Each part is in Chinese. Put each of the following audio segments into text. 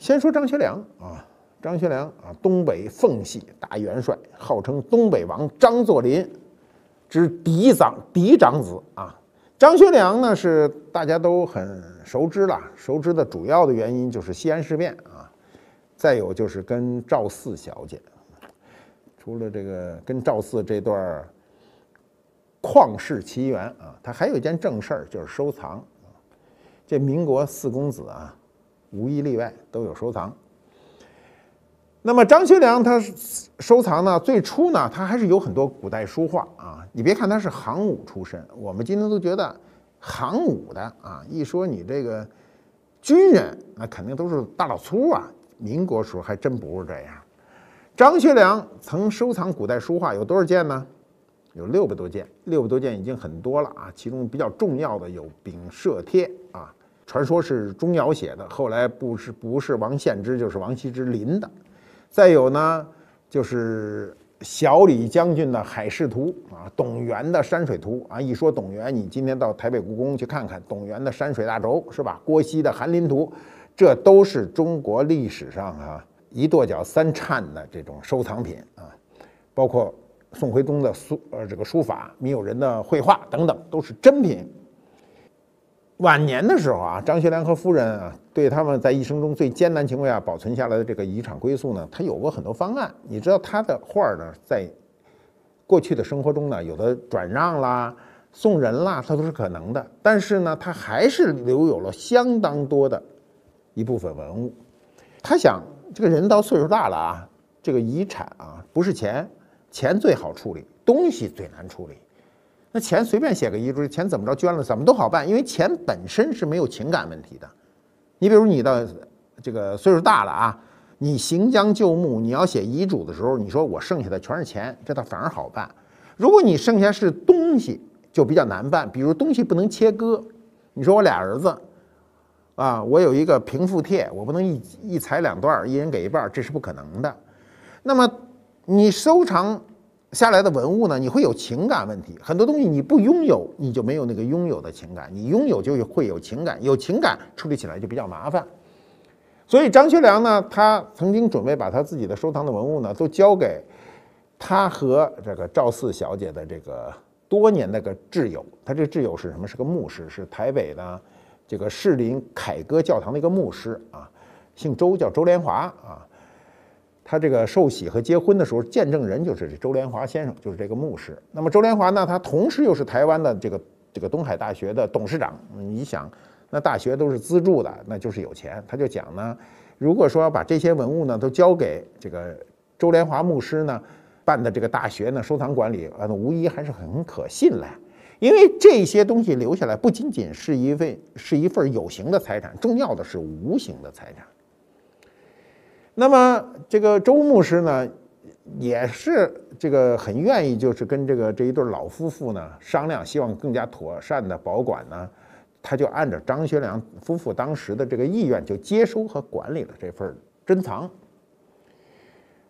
先说张学良啊，张学良啊，东北奉系大元帅，号称东北王，张作霖之嫡长嫡长子啊。张学良呢是大家都很熟知了，熟知的主要的原因就是西安事变啊，再有就是跟赵四小姐，除了这个跟赵四这段旷世奇缘啊，他还有一件正事儿，就是收藏。这民国四公子啊。无一例外都有收藏。那么张学良他收藏呢，最初呢，他还是有很多古代书画啊。你别看他是行伍出身，我们今天都觉得行伍的啊，一说你这个军人，那肯定都是大老粗啊。民国时候还真不是这样。张学良曾收藏古代书画有多少件呢？有六百多件，六百多件已经很多了啊。其中比较重要的有丙舍帖啊。传说是钟繇写的，后来不是不是王献之，就是王羲之临的。再有呢，就是小李将军的《海市图》啊，董源的山水图啊。一说董源，你今天到台北故宫去看看董源的山水大轴是吧？郭熙的《寒林图》，这都是中国历史上啊一跺脚三颤的这种收藏品啊。包括宋徽宗的书呃这个书法，米友人的绘画等等，都是珍品。晚年的时候啊，张学良和夫人啊，对他们在一生中最艰难情况下保存下来的这个遗产归宿呢，他有过很多方案。你知道他的画呢，在过去的生活中呢，有的转让啦、送人啦，他都是可能的。但是呢，他还是留有了相当多的一部分文物。他想，这个人到岁数大了啊，这个遗产啊，不是钱，钱最好处理，东西最难处理。那钱随便写个遗嘱，钱怎么着捐了，怎么都好办，因为钱本身是没有情感问题的。你比如你的这个岁数大了啊，你行将就木，你要写遗嘱的时候，你说我剩下的全是钱，这倒反而好办。如果你剩下是东西，就比较难办。比如东西不能切割，你说我俩儿子啊，我有一个平复帖，我不能一一裁两段，一人给一半，这是不可能的。那么你收藏。下来的文物呢，你会有情感问题。很多东西你不拥有，你就没有那个拥有的情感；你拥有，就会有情感。有情感处理起来就比较麻烦。所以张学良呢，他曾经准备把他自己的收藏的文物呢，都交给他和这个赵四小姐的这个多年那个挚友。他这个挚友是什么？是个牧师，是台北的这个士林凯歌教堂的一个牧师啊，姓周，叫周连华啊。他这个受洗和结婚的时候，见证人就是周连华先生，就是这个牧师。那么周连华呢，他同时又是台湾的这个这个东海大学的董事长。你想，那大学都是资助的，那就是有钱。他就讲呢，如果说把这些文物呢都交给这个周连华牧师呢办的这个大学呢收藏管理，呃，无疑还是很可信赖。因为这些东西留下来，不仅仅是一份是一份有形的财产，重要的是无形的财产。那么这个周牧师呢，也是这个很愿意，就是跟这个这一对老夫妇呢商量，希望更加妥善的保管呢，他就按照张学良夫妇当时的这个意愿，就接收和管理了这份珍藏。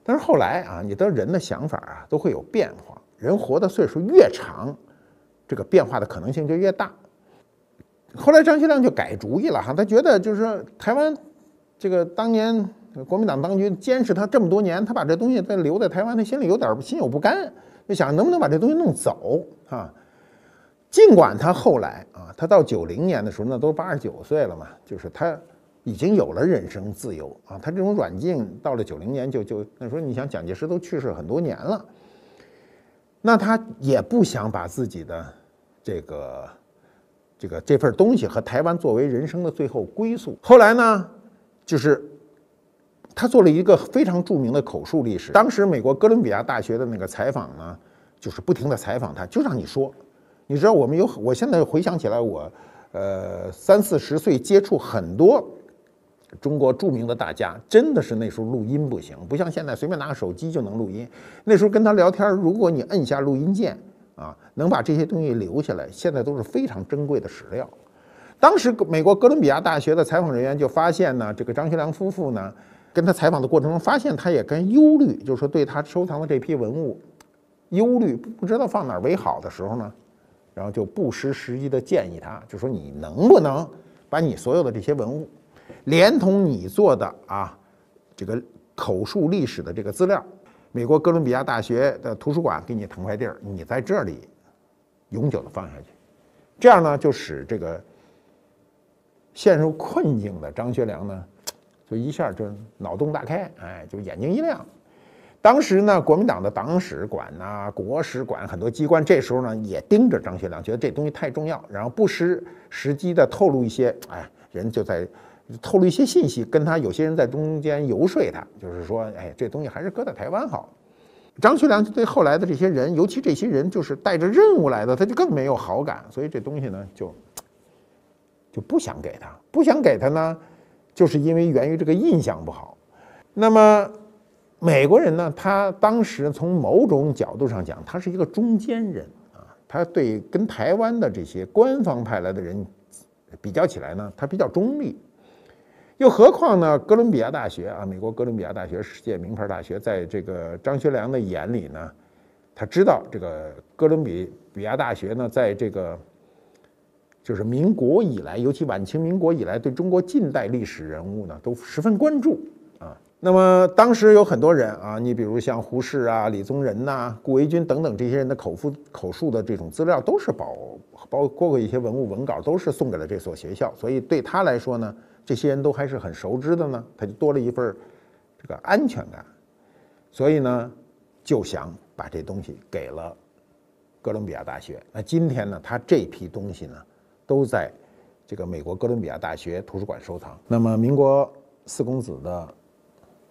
但是后来啊，你的人的想法啊，都会有变化，人活的岁数越长，这个变化的可能性就越大。后来张学良就改主意了哈，他觉得就是台湾这个当年。国民党当局监视他这么多年，他把这东西再留在台湾，他心里有点心有不甘，就想能不能把这东西弄走啊？尽管他后来啊，他到九零年的时候，那都八十九岁了嘛，就是他已经有了人生自由啊，他这种软禁到了九零年就就那时候，你想蒋介石都去世很多年了，那他也不想把自己的这个这个这份东西和台湾作为人生的最后归宿。后来呢，就是。他做了一个非常著名的口述历史。当时美国哥伦比亚大学的那个采访呢，就是不停的采访他，就让你说。你知道，我们有，我现在回想起来，我，呃，三四十岁接触很多中国著名的大家，真的是那时候录音不行，不像现在随便拿个手机就能录音。那时候跟他聊天，如果你摁下录音键啊，能把这些东西留下来，现在都是非常珍贵的史料。当时美国哥伦比亚大学的采访人员就发现呢，这个张学良夫妇呢。跟他采访的过程中，发现他也跟忧虑，就是说对他收藏的这批文物忧虑，不知道放哪儿为好的时候呢，然后就不失时机的建议他，就说你能不能把你所有的这些文物，连同你做的啊这个口述历史的这个资料，美国哥伦比亚大学的图书馆给你腾块地儿，你在这里永久的放下去，这样呢就使这个陷入困境的张学良呢。就一下就脑洞大开，哎，就眼睛一亮。当时呢，国民党的党史馆呐、国史馆很多机关，这时候呢也盯着张学良，觉得这东西太重要，然后不失时机的透露一些，哎，人就在透露一些信息，跟他有些人在中间游说他，就是说，哎，这东西还是搁在台湾好。张学良就对后来的这些人，尤其这些人就是带着任务来的，他就更没有好感，所以这东西呢就就不想给他，不想给他呢。就是因为源于这个印象不好，那么美国人呢？他当时从某种角度上讲，他是一个中间人啊，他对跟台湾的这些官方派来的人比较起来呢，他比较中立。又何况呢？哥伦比亚大学啊，美国哥伦比亚大学世界名牌大学，在这个张学良的眼里呢，他知道这个哥伦比亚大学呢，在这个。就是民国以来，尤其晚清、民国以来，对中国近代历史人物呢，都十分关注啊。那么当时有很多人啊，你比如像胡适啊、李宗仁呐、顾维钧等等这些人的口述口述的这种资料，都是保包括一些文物文稿，都是送给了这所学校。所以对他来说呢，这些人都还是很熟知的呢，他就多了一份这个安全感。所以呢，就想把这东西给了哥伦比亚大学。那今天呢，他这批东西呢？都在这个美国哥伦比亚大学图书馆收藏。那么，民国四公子的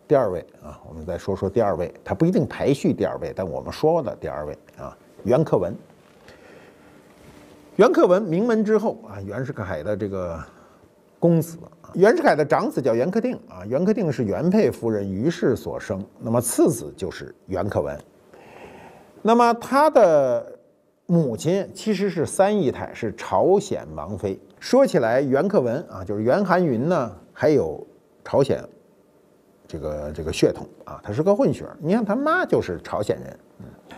第二位啊，我们再说说第二位，他不一定排序第二位，但我们说的第二位啊，袁克文。袁克文名门之后啊，袁世凯的这个公子，袁世凯的长子叫袁克定啊，袁克定是原配夫人于氏所生，那么次子就是袁克文，那么他的。母亲其实是三姨太，是朝鲜王妃。说起来，袁克文啊，就是袁寒云呢，还有朝鲜这个这个血统啊，他是个混血儿。你看他妈就是朝鲜人，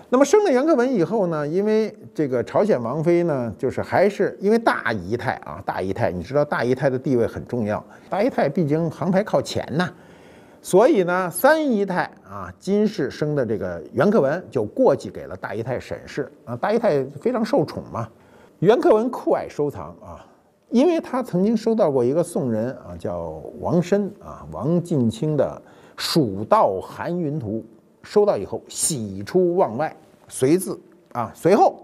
那么生了袁克文以后呢，因为这个朝鲜王妃呢，就是还是因为大姨太啊，大姨太，你知道大姨太的地位很重要，大姨太毕竟航牌靠前呐。所以呢，三姨太啊，金氏生的这个袁克文就过继给了大姨太沈氏啊。大姨太非常受宠嘛。袁克文酷爱收藏啊，因为他曾经收到过一个宋人啊，叫王申啊，王晋卿的《蜀道寒云图》，收到以后喜出望外，随字啊，随后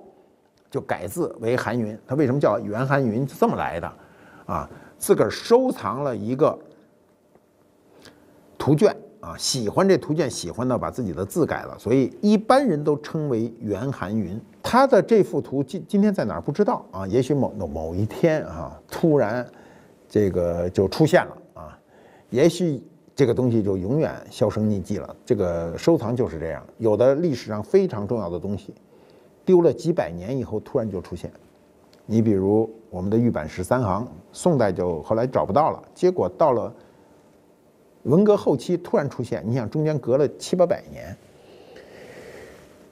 就改字为韩云。他为什么叫袁寒云？是这么来的啊，自个儿收藏了一个。图卷啊，喜欢这图卷，喜欢到把自己的字改了，所以一般人都称为袁寒云。他的这幅图今今天在哪儿不知道啊？也许某某一天啊，突然这个就出现了啊，也许这个东西就永远销声匿迹了。这个收藏就是这样，有的历史上非常重要的东西，丢了几百年以后突然就出现。你比如我们的玉版十三行，宋代就后来找不到了，结果到了。文革后期突然出现，你想中间隔了七八百年。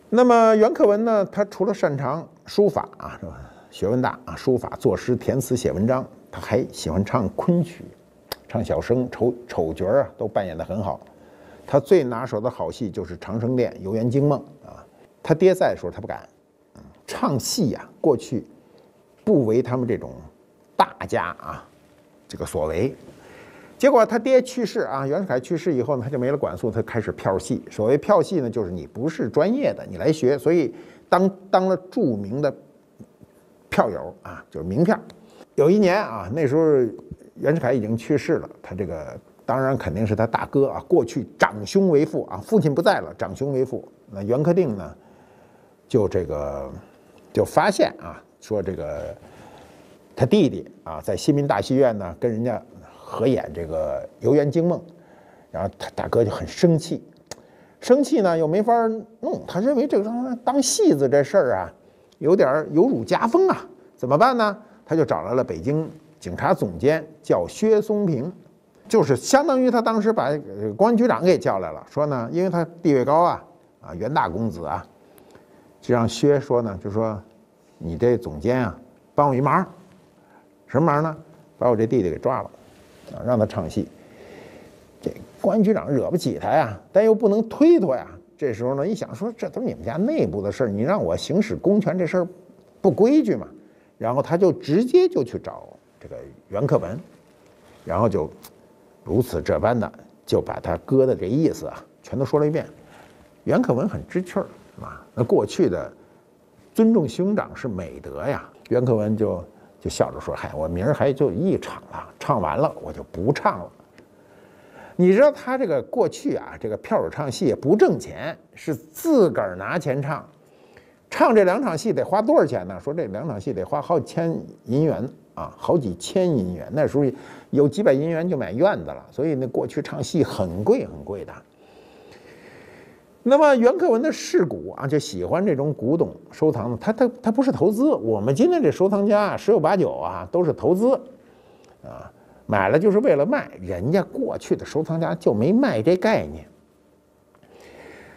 那么袁克文呢？他除了擅长书法啊，是吧？学问大啊，书法、作诗、填词、写文章，他还喜欢唱昆曲，唱小生、丑丑角啊，都扮演得很好。他最拿手的好戏就是《长生殿》《游园惊梦》啊。他爹在的时候，他不敢。唱戏呀，过去不为他们这种大家啊，这个所为。结果他爹去世啊，袁世凯去世以后呢，他就没了管束，他开始票戏。所谓票戏呢，就是你不是专业的，你来学。所以当当了著名的票友啊，就是名片。有一年啊，那时候袁世凯已经去世了，他这个当然肯定是他大哥啊，过去长兄为父啊，父亲不在了，长兄为父。那袁克定呢，就这个就发现啊，说这个他弟弟啊，在新民大戏院呢，跟人家。合演这个《游园惊梦》，然后他大哥就很生气，生气呢又没法弄。他认为这个当戏子这事儿啊，有点有辱家风啊，怎么办呢？他就找来了北京警察总监，叫薛松平，就是相当于他当时把公安局长给叫来了。说呢，因为他地位高啊，啊袁大公子啊，就让薛说呢，就说你这总监啊，帮我一忙，什么忙呢？把我这弟弟给抓了。啊，让他唱戏，这公安局长惹不起他呀，但又不能推脱呀。这时候呢，一想说，这都是你们家内部的事儿，你让我行使公权这事儿，不规矩嘛。然后他就直接就去找这个袁克文，然后就如此这般的就把他哥的这意思啊，全都说了一遍。袁克文很知趣儿啊，那过去的尊重兄长是美德呀。袁克文就。就笑着说：“嗨，我明儿还就一场了，唱完了我就不唱了。”你知道他这个过去啊，这个票友唱戏不挣钱，是自个儿拿钱唱。唱这两场戏得花多少钱呢？说这两场戏得花好几千银元啊，好几千银元。那时候有几百银元就买院子了，所以那过去唱戏很贵很贵的。那么袁克文的世古啊，就喜欢这种古董收藏的，他他他不是投资。我们今天这收藏家啊，十有八九啊都是投资，啊，买了就是为了卖。人家过去的收藏家就没卖这概念，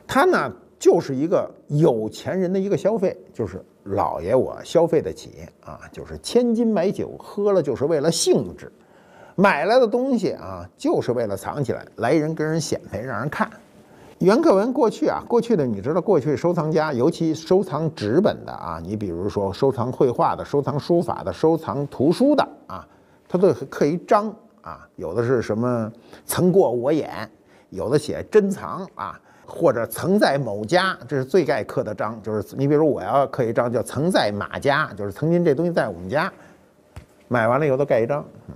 他呢就是一个有钱人的一个消费，就是老爷我消费得起啊，就是千金买酒喝了就是为了兴致，买来的东西啊就是为了藏起来，来人跟人显摆，让人看。原课文过去啊，过去的你知道，过去收藏家尤其收藏纸本的啊，你比如说收藏绘画的、收藏书法的、收藏图书的啊，他都刻一章啊，有的是什么曾过我眼，有的写珍藏啊，或者曾在某家，这是最盖刻的章，就是你比如我要刻一章叫曾在马家，就是曾经这东西在我们家买完了，以后都盖一章，嗯，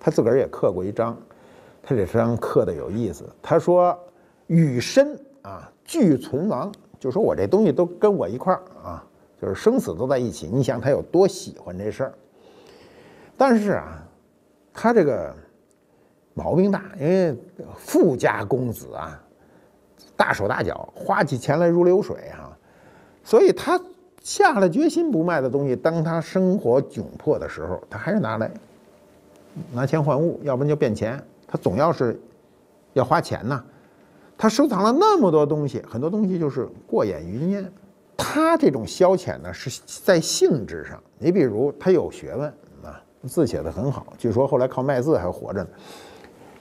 他自个儿也刻过一章，他这章刻的有意思，他说。与身啊俱存亡，就说我这东西都跟我一块儿啊，就是生死都在一起。你想他有多喜欢这事儿？但是啊，他这个毛病大，因为富家公子啊，大手大脚，花起钱来如流水啊。所以他下了决心不卖的东西，当他生活窘迫的时候，他还是拿来拿钱换物，要不然就变钱。他总要是要花钱呐。他收藏了那么多东西，很多东西就是过眼云烟。他这种消遣呢，是在性质上。你比如他有学问啊，字写的很好，据说后来靠卖字还活着呢。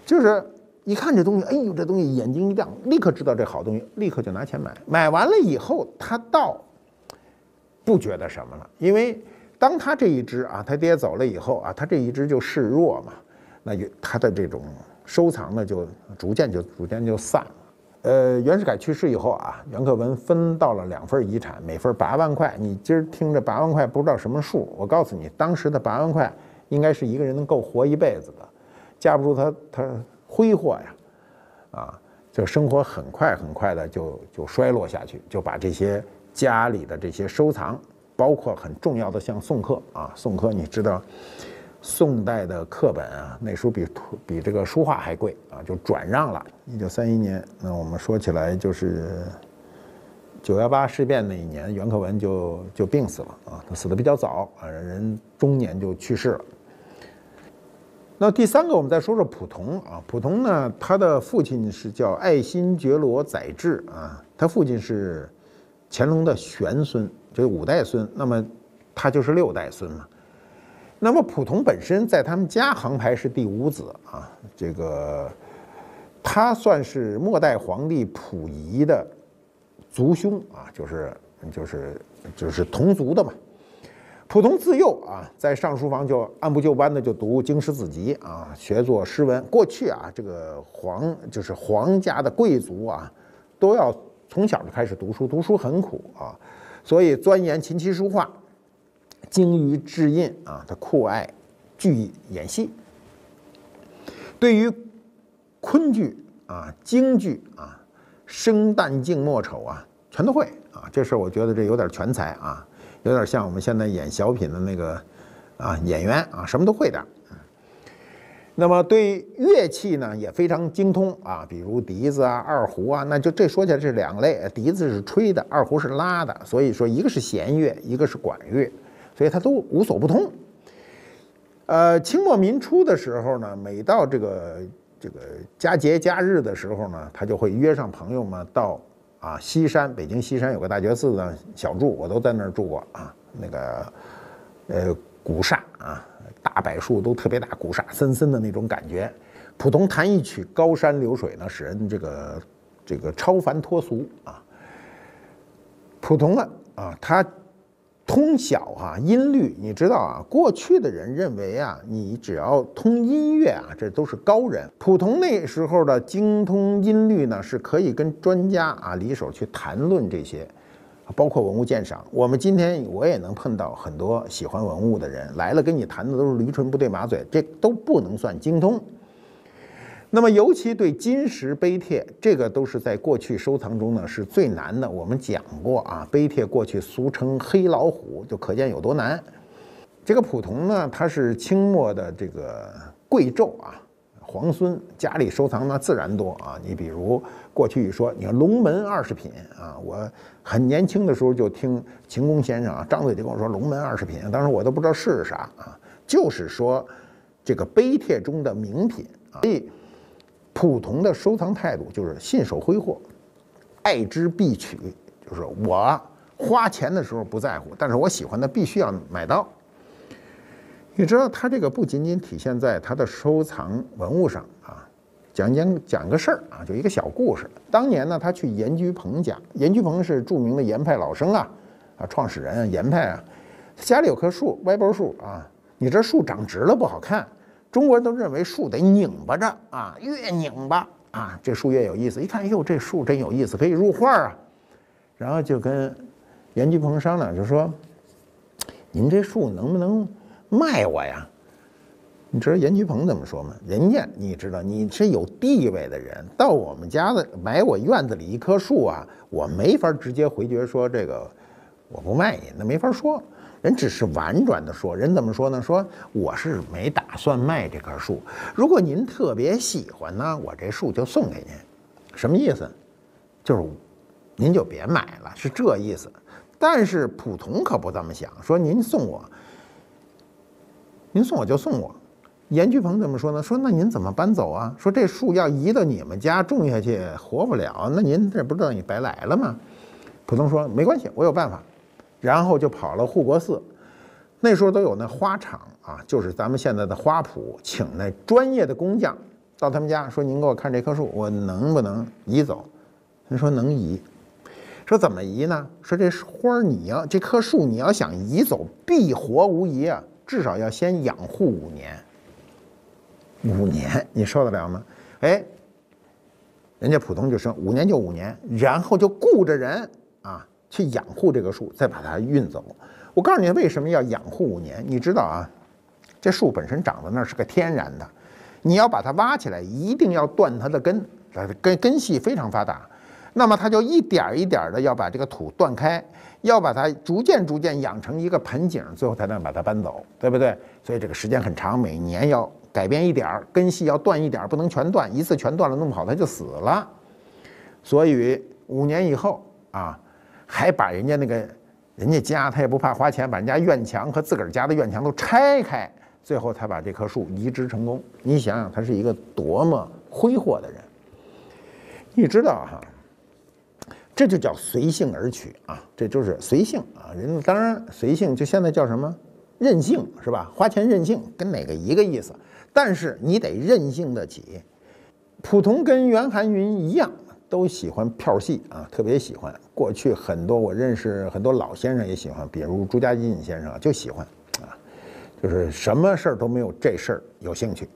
就是一看这东西，哎呦，这东西眼睛一亮，立刻知道这好东西，立刻就拿钱买。买完了以后，他倒不觉得什么了，因为当他这一支啊，他爹走了以后啊，他这一支就示弱嘛，那他的这种收藏呢，就逐渐就逐渐就散了。呃，袁世凯去世以后啊，袁克文分到了两份遗产，每份八万块。你今儿听着八万块不知道什么数，我告诉你，当时的八万块应该是一个人能够活一辈子的，架不住他他挥霍呀，啊，就生活很快很快的就就衰落下去，就把这些家里的这些收藏，包括很重要的像宋克啊，宋克你知道。宋代的课本啊，那时候比图比这个书画还贵啊，就转让了。一九三一年，那我们说起来就是九幺八事变那一年，袁克文就就病死了啊，他死的比较早啊，人中年就去世了。那第三个，我们再说说溥侗啊，溥侗呢，他的父亲是叫爱新觉罗载治啊，他父亲是乾隆的玄孙，就是五代孙，那么他就是六代孙嘛。那么溥同本身在他们家行排是第五子啊，这个他算是末代皇帝溥仪的族兄啊，就是就是就是同族的嘛。普通自幼啊，在上书房就按部就班的就读经史子集啊，学作诗文。过去啊，这个皇就是皇家的贵族啊，都要从小就开始读书，读书很苦啊，所以钻研琴棋书画。精于制印啊，他酷爱剧演戏，对于昆剧啊、京剧啊、生旦净末丑啊，全都会啊。这事儿我觉得这有点全才啊，有点像我们现在演小品的那个啊演员啊，什么都会的。那么对乐器呢也非常精通啊，比如笛子啊、二胡啊，那就这说起来是两类：笛子是吹的，二胡是拉的。所以说，一个是弦乐，一个是管乐。所以他都无所不通。呃，清末民初的时候呢，每到这个这个佳节佳日的时候呢，他就会约上朋友们到啊西山，北京西山有个大觉寺呢小住，我都在那儿住过啊。那个呃古刹啊，大柏树都特别大，古刹森森的那种感觉。普通弹一曲《高山流水》呢，使人这个这个超凡脱俗啊。普通了啊，他。通晓啊，音律，你知道啊？过去的人认为啊，你只要通音乐啊，这都是高人。普通那时候的精通音律呢，是可以跟专家啊离手去谈论这些，包括文物鉴赏。我们今天我也能碰到很多喜欢文物的人来了，跟你谈的都是驴唇不对马嘴，这都不能算精通。那么，尤其对金石碑帖，这个都是在过去收藏中呢是最难的。我们讲过啊，碑帖过去俗称“黑老虎”，就可见有多难。这个普同呢，他是清末的这个贵胄啊，皇孙，家里收藏那自然多啊。你比如过去一说，你看龙门二十品啊，我很年轻的时候就听秦公先生啊张嘴就跟我说龙门二十品，当时我都不知道是啥啊，就是说这个碑帖中的名品啊，所以。普通的收藏态度就是信手挥霍，爱之必取，就是我花钱的时候不在乎，但是我喜欢的必须要买到。你知道他这个不仅仅体现在他的收藏文物上啊，讲讲讲个事儿啊，就一个小故事。当年呢，他去严居鹏家，严居鹏是著名的严派老生啊，啊创始人啊，严派啊，家里有棵树歪脖树啊，你这树长直了不好看。中国人都认为树得拧巴着啊，越拧巴啊，这树越有意思。一看，哎呦，这树真有意思，可以入画啊。然后就跟严巨鹏商量，就说：“您这树能不能卖我呀？”你知道严巨鹏怎么说吗？人家你知道你是有地位的人，到我们家的买我院子里一棵树啊，我没法直接回绝说这个我不卖你，那没法说。人只是婉转的说，人怎么说呢？说我是没打算卖这棵树，如果您特别喜欢呢，我这树就送给您。什么意思？就是您就别买了，是这意思。但是普通可不这么想，说您送我，您送我就送我。严居鹏怎么说呢？说那您怎么搬走啊？说这树要移到你们家种下去活不了，那您这不等于你白来了吗？普通说没关系，我有办法。然后就跑了护国寺，那时候都有那花场啊，就是咱们现在的花圃，请那专业的工匠到他们家说：“您给我看这棵树，我能不能移走？”他说：“能移。”说怎么移呢？说这花儿你要这棵树你要想移走，必活无疑啊，至少要先养护五年。五年你受得了吗？哎，人家普通就生五年就五年，然后就雇着人啊。去养护这个树，再把它运走。我告诉你为什么要养护五年？你知道啊，这树本身长在那儿是个天然的，你要把它挖起来，一定要断它的根，根根系非常发达，那么它就一点一点的要把这个土断开，要把它逐渐逐渐养成一个盆景，最后才能把它搬走，对不对？所以这个时间很长，每年要改变一点儿，根系要断一点儿，不能全断，一次全断了弄不好它就死了。所以五年以后啊。还把人家那个，人家家他也不怕花钱，把人家院墙和自个儿家的院墙都拆开，最后才把这棵树移植成功。你想想，他是一个多么挥霍的人？你知道哈，这就叫随性而取啊，这就是随性啊。人当然随性，就现在叫什么任性是吧？花钱任性跟哪个一个意思？但是你得任性的起，普通跟袁寒云一样。都喜欢票戏啊，特别喜欢。过去很多我认识很多老先生也喜欢，比如朱家溍先生就喜欢啊，就是什么事儿都没有这事儿有兴趣。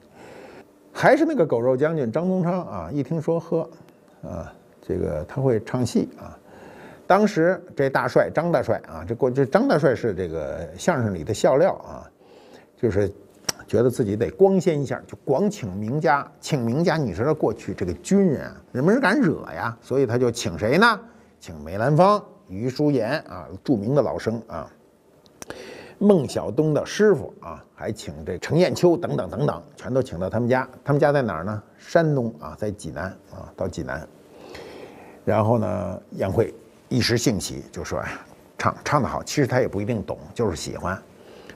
还是那个狗肉将军张宗昌啊，一听说喝啊，这个他会唱戏啊。当时这大帅张大帅啊，这过这张大帅是这个相声里的笑料啊，就是。觉得自己得光鲜一下，就广请名家，请名家。你知道过去这个军人人也没人敢惹呀，所以他就请谁呢？请梅兰芳、余叔岩啊，著名的老生啊，孟小冬的师傅啊，还请这程砚秋等等等等，全都请到他们家。他们家在哪儿呢？山东啊，在济南啊，到济南。然后呢，宴会一时兴起，就说呀，唱唱得好，其实他也不一定懂，就是喜欢。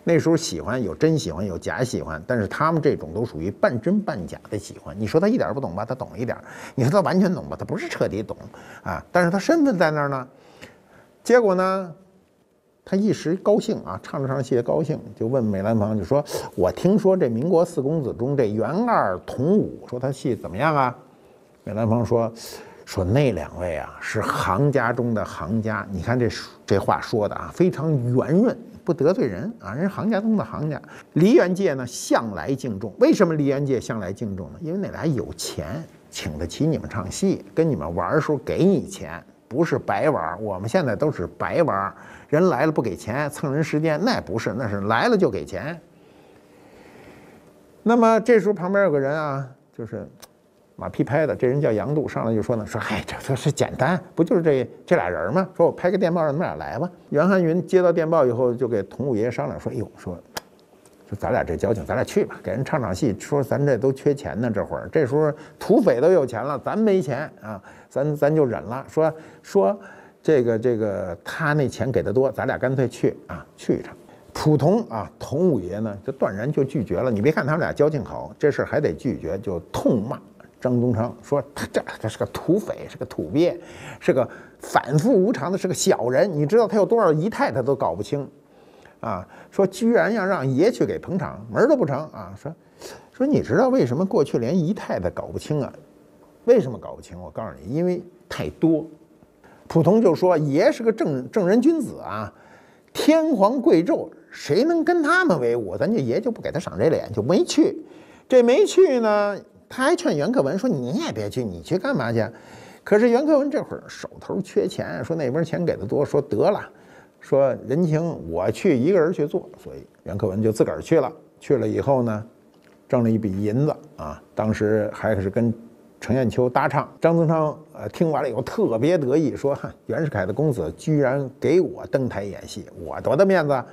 那时候喜欢有真喜欢有假喜欢，但是他们这种都属于半真半假的喜欢。你说他一点儿不懂吧，他懂一点儿；你说他完全懂吧，他不是彻底懂啊。但是他身份在那儿呢，结果呢，他一时高兴啊，唱着唱着戏高兴，就问梅兰芳，就说：“我听说这民国四公子中这袁二、童五，说他戏怎么样啊？”梅兰芳说：“说那两位啊是行家中的行家。”你看这这话说的啊，非常圆润。不得罪人啊，人行家中的行家，梨园界呢向来敬重。为什么梨园界向来敬重呢？因为那俩有钱，请得起你们唱戏，跟你们玩的时候给你钱，不是白玩。我们现在都是白玩，人来了不给钱，蹭人时间，那不是，那是来了就给钱。那么这时候旁边有个人啊，就是。马屁拍的，这人叫杨度，上来就说呢，说嗨，这这是简单，不就是这这俩人吗？说我拍个电报让他们俩来吧。袁汉云接到电报以后，就给童五爷商量说，哎呦，说，说咱俩这交情，咱俩去吧，给人唱场戏。说咱这都缺钱呢，这会儿这时候土匪都有钱了，咱没钱啊，咱咱就忍了。说说这个这个他那钱给的多，咱俩干脆去啊，去一场。普通啊，童五爷呢就断然就拒绝了。你别看他们俩交情好，这事儿还得拒绝，就痛骂。张东成说：“他这他是个土匪，是个土鳖，是个反复无常的，是个小人。你知道他有多少姨太太都搞不清，啊，说居然要让爷去给捧场，门都不成啊。说说你知道为什么过去连姨太太搞不清啊？为什么搞不清？我告诉你，因为太多。普通就说爷是个正正人君子啊，天皇贵胄，谁能跟他们为伍？咱这爷就不给他赏这脸，就没去。这没去呢。”他还劝袁克文说：“你也别去，你去干嘛去？”可是袁克文这会儿手头缺钱，说那边钱给的多，说得了，说人情我去一个人去做。所以袁克文就自个儿去了。去了以后呢，挣了一笔银子啊。当时还是跟程砚秋搭唱，张宗昌呃听完了以后特别得意，说：“哈，袁世凯的公子居然给我登台演戏，我多大面子！”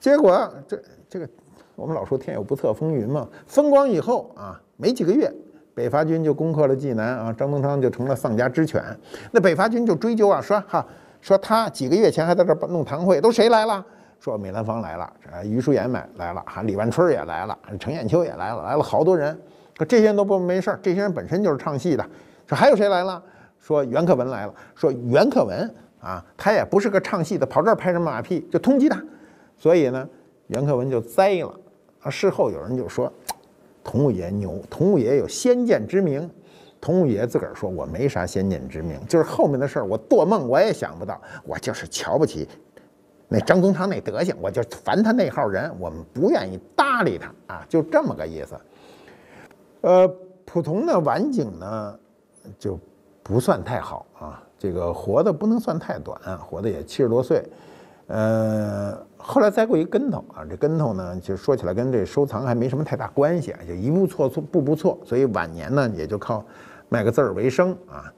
结果这这个，我们老说天有不测风云嘛，风光以后啊。没几个月，北伐军就攻克了济南啊，张东昌就成了丧家之犬。那北伐军就追究啊，说哈，说他几个月前还在这儿弄堂会，都谁来了？说梅兰芳来了，这余叔岩来了，哈，李万春也来了，程砚秋也来了，来了好多人。可这些人都不没事儿，这些人本身就是唱戏的。说还有谁来了？说袁克文来了。说袁克文啊，他也不是个唱戏的，跑这儿拍什么马屁？就通缉他。所以呢，袁克文就栽了啊。事后有人就说。童五爷牛，童五爷有先见之明。童五爷自个儿说，我没啥先见之明，就是后面的事儿，我做梦我也想不到。我就是瞧不起那张宗昌那德行，我就烦他那号人，我们不愿意搭理他啊，就这么个意思。呃，普通的晚景呢，就不算太好啊。这个活的不能算太短，活的也七十多岁，呃。后来栽过一跟头啊，这跟头呢，就说起来跟这收藏还没什么太大关系，啊，就一步错错步步错，所以晚年呢也就靠卖个字儿为生啊。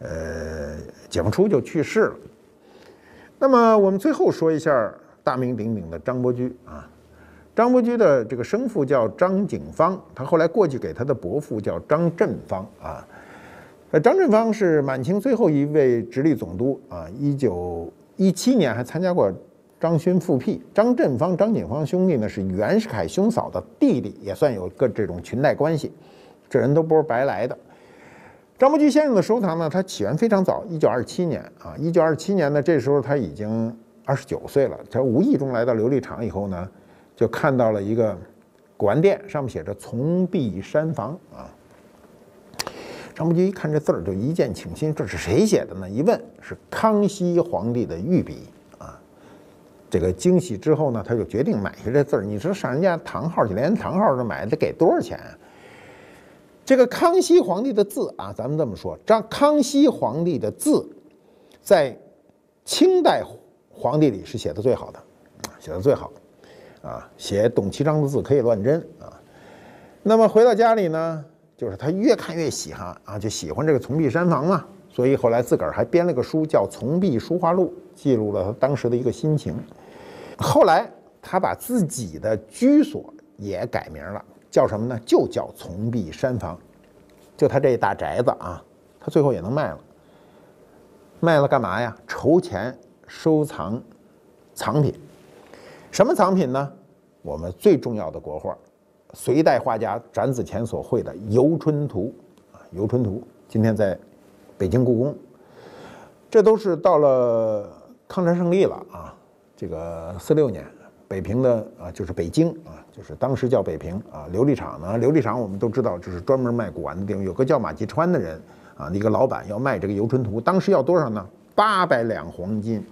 呃，解放初就去世了。那么我们最后说一下大名鼎鼎的张伯驹啊。张伯驹的这个生父叫张景芳，他后来过去给他的伯父叫张振芳啊。呃，张振芳是满清最后一位直隶总督啊。一九一七年还参加过。张勋复辟，张振芳、张锦芳兄弟呢是袁世凯兄嫂的弟弟，也算有个这种裙带关系。这人都不是白来的。张伯驹先生的收藏呢，它起源非常早，一九二七年啊，一九二七年呢，这时候他已经二十九岁了。他无意中来到琉璃厂以后呢，就看到了一个古玩店，上面写着“从碧山房”啊。张伯驹一看这字儿，就一见倾心，这是谁写的呢？一问是康熙皇帝的御笔。这个惊喜之后呢，他就决定买下这字儿。你说上人家唐号去，连唐号都买，得给多少钱？这个康熙皇帝的字啊，咱们这么说，张康熙皇帝的字，在清代皇帝里是写的最好的，写的最好啊。写董其昌的字可以乱真啊。那么回到家里呢，就是他越看越喜欢啊，就喜欢这个从壁山房嘛，所以后来自个儿还编了个书叫《从壁书画录》。记录了他当时的一个心情。后来他把自己的居所也改名了，叫什么呢？就叫丛碧山房。就他这一大宅子啊，他最后也能卖了。卖了干嘛呀？筹钱收藏藏品。什么藏品呢？我们最重要的国画，隋代画家展子虔所绘的《游春图》啊，《游春图》今天在北京故宫。这都是到了。抗战胜利了啊，这个四六年，北平的啊就是北京啊，就是当时叫北平啊，琉璃厂呢，琉璃厂我们都知道，就是专门卖古玩的地方。有个叫马继川的人啊，一个老板要卖这个《游春图》，当时要多少呢？八百两黄金。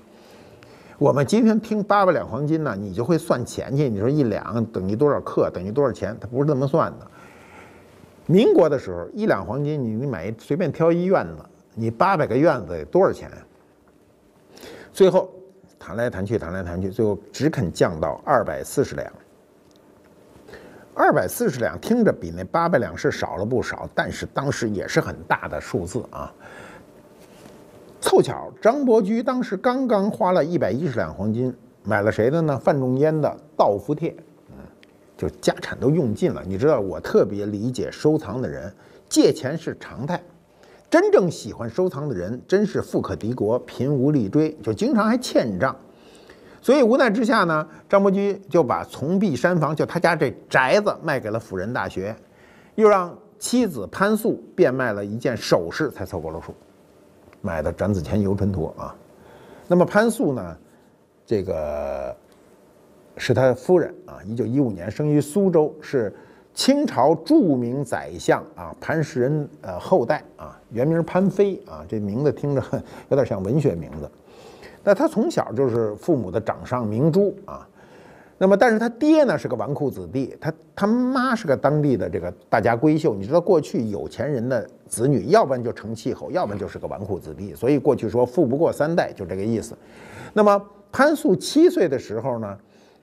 我们今天听八百两黄金呢，你就会算钱去。你说一两等于多少克？等于多少钱？它不是这么算的。民国的时候，一两黄金，你你买随便挑一院子，你八百个院子得多少钱呀？最后谈来谈去，谈来谈去，最后只肯降到二百四十两。二百四十两听着比那八百两是少了不少，但是当时也是很大的数字啊。凑巧，张伯驹当时刚刚花了一百一十两黄金买了谁的呢？范仲淹的《道夫帖》。嗯，就家产都用尽了。你知道，我特别理解收藏的人，借钱是常态。真正喜欢收藏的人，真是富可敌国，贫无力追，就经常还欠账。所以无奈之下呢，张伯驹就把从碧山房，就他家这宅子卖给了辅仁大学，又让妻子潘素变卖了一件首饰，才凑够了数，买的展子虔《游春图》啊。那么潘素呢，这个是他夫人啊，一九一五年生于苏州，是。清朝著名宰相啊，潘世恩呃后代啊，原名潘飞啊，这名字听着 有点像文学名字。那他从小就是父母的掌上明珠啊，那么但是他爹呢是个纨绔子弟，他他妈是个当地的这个大家闺秀。你知道过去有钱人的子女，要不然就成气候，要不然就是个纨绔子弟。所以过去说富不过三代就这个意思。那么潘素七岁的时候呢？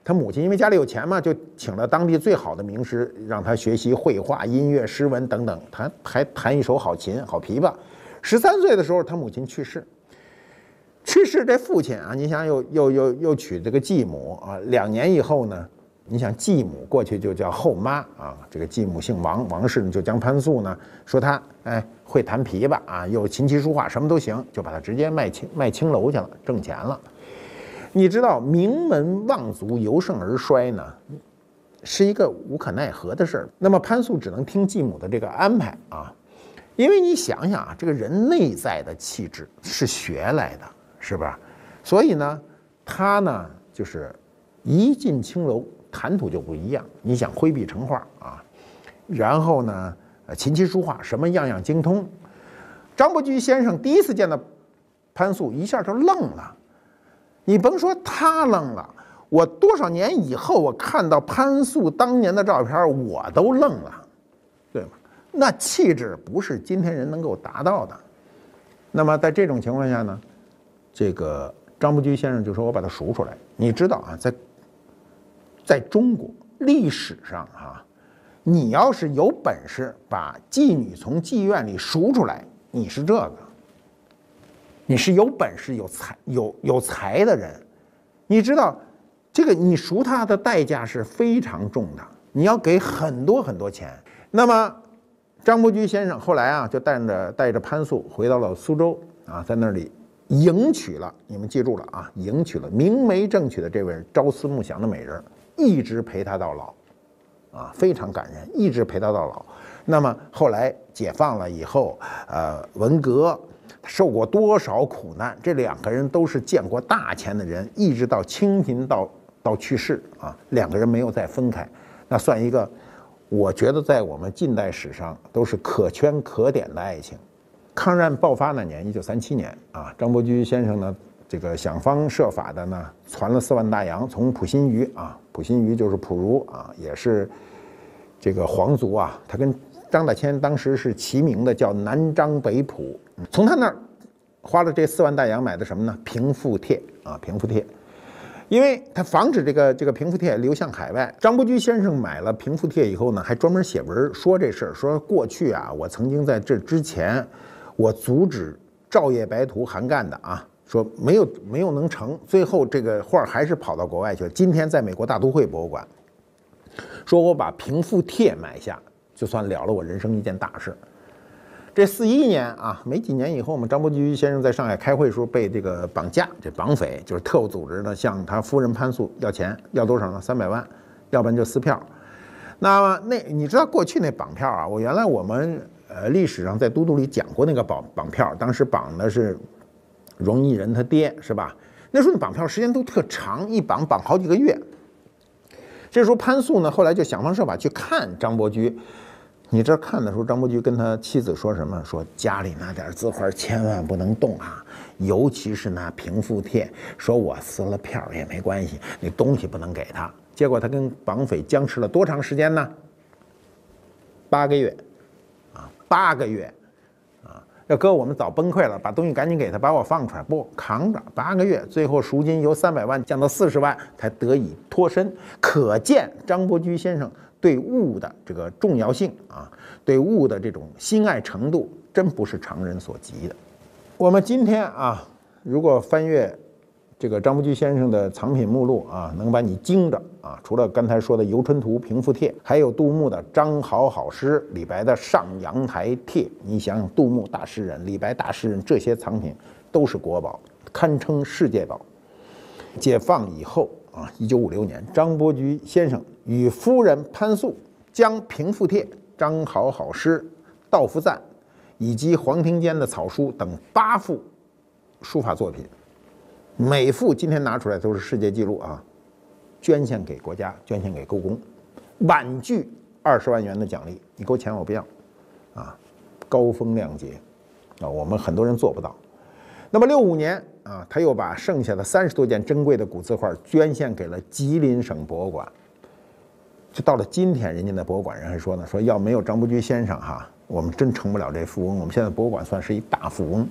他母亲因为家里有钱嘛，就请了当地最好的名师，让他学习绘画、音乐、诗文等等。他还弹一手好琴、好琵琶。十三岁的时候，他母亲去世。去世这父亲啊，你想又又又又娶这个继母啊。两年以后呢，你想继母过去就叫后妈啊。这个继母姓王，王氏呢就将潘素呢说他哎会弹琵琶啊，又琴棋书画什么都行，就把他直接卖青卖青楼去了，挣钱了。你知道名门望族由盛而衰呢，是一个无可奈何的事儿。那么潘素只能听继母的这个安排啊，因为你想想啊，这个人内在的气质是学来的，是吧？所以呢，他呢就是一进青楼，谈吐就不一样。你想挥笔成画啊，然后呢，琴棋书画什么样样精通。张伯驹先生第一次见到潘素，一下就愣了。你甭说他愣了，我多少年以后，我看到潘素当年的照片，我都愣了，对吗？那气质不是今天人能够达到的。那么在这种情况下呢，这个张伯驹先生就说我把它赎出来。你知道啊，在在中国历史上啊，你要是有本事把妓女从妓院里赎出来，你是这个。你是有本事、有才、有有才的人，你知道，这个你赎他的代价是非常重的，你要给很多很多钱。那么，张伯驹先生后来啊，就带着带着潘素回到了苏州啊，在那里迎娶了，你们记住了啊，迎娶了明媒正娶的这位朝思暮想的美人，一直陪他到老，啊，非常感人，一直陪他到老。那么后来解放了以后，呃，文革。受过多少苦难？这两个人都是见过大钱的人，一直到清贫到到去世啊，两个人没有再分开，那算一个。我觉得在我们近代史上都是可圈可点的爱情。抗战爆发那年，一九三七年啊，张伯驹先生呢，这个想方设法的呢，攒了四万大洋，从溥心渔啊，溥心渔就是溥儒啊，也是这个皇族啊，他跟张大千当时是齐名的，叫南张北溥。从他那儿花了这四万大洋买的什么呢？《平复帖》啊，《平复帖》，因为他防止这个这个《平复帖》流向海外。张伯驹先生买了《平复帖》以后呢，还专门写文说这事儿，说过去啊，我曾经在这之前，我阻止赵叶白图、韩干的啊，说没有没有能成，最后这个画还是跑到国外去了。今天在美国大都会博物馆，说我把《平复帖》买下，就算了了我人生一件大事。这四一年啊，没几年以后嘛，张伯驹先生在上海开会时候被这个绑架，这绑匪就是特务组织呢，向他夫人潘素要钱，要多少呢？三百万，要不然就撕票。那么那你知道过去那绑票啊？我原来我们呃历史上在《都督里讲过那个绑绑票，当时绑的是荣毅仁他爹是吧？那时候绑票时间都特长，一绑绑好几个月。这时候潘素呢，后来就想方设法去看张伯驹。你这看的时候，张伯驹跟他妻子说什么？说家里那点字画千万不能动啊，尤其是那平复帖，说我撕了票也没关系，那东西不能给他。结果他跟绑匪僵持了多长时间呢？八个月，啊，八个月，啊，要搁我们早崩溃了，把东西赶紧给他，把我放出来，不扛着八个月。最后赎金由三百万降到四十万，才得以脱身。可见张伯驹先生。对物的这个重要性啊，对物的这种心爱程度，真不是常人所及的。我们今天啊，如果翻阅这个张伯驹先生的藏品目录啊，能把你惊着啊。除了刚才说的《游春图》《平复帖》，还有杜牧的《张好好诗》，李白的《上阳台帖》。你想想，杜牧大诗人，李白大诗人，这些藏品都是国宝，堪称世界宝。解放以后啊，一九五六年，张伯驹先生。与夫人潘素将《平复帖》《张好好诗》《道夫赞》以及黄庭坚的草书等八幅书法作品，每幅今天拿出来都是世界纪录啊！捐献给国家，捐献给故宫，婉拒二十万元的奖励。你给我钱我不要，啊，高风亮节啊！我们很多人做不到。那么六五年啊，他又把剩下的三十多件珍贵的古字画捐献给了吉林省博物馆。就到了今天，人家那博物馆人还说呢，说要没有张伯驹先生哈，我们真成不了这富翁。我们现在博物馆算是一大富翁。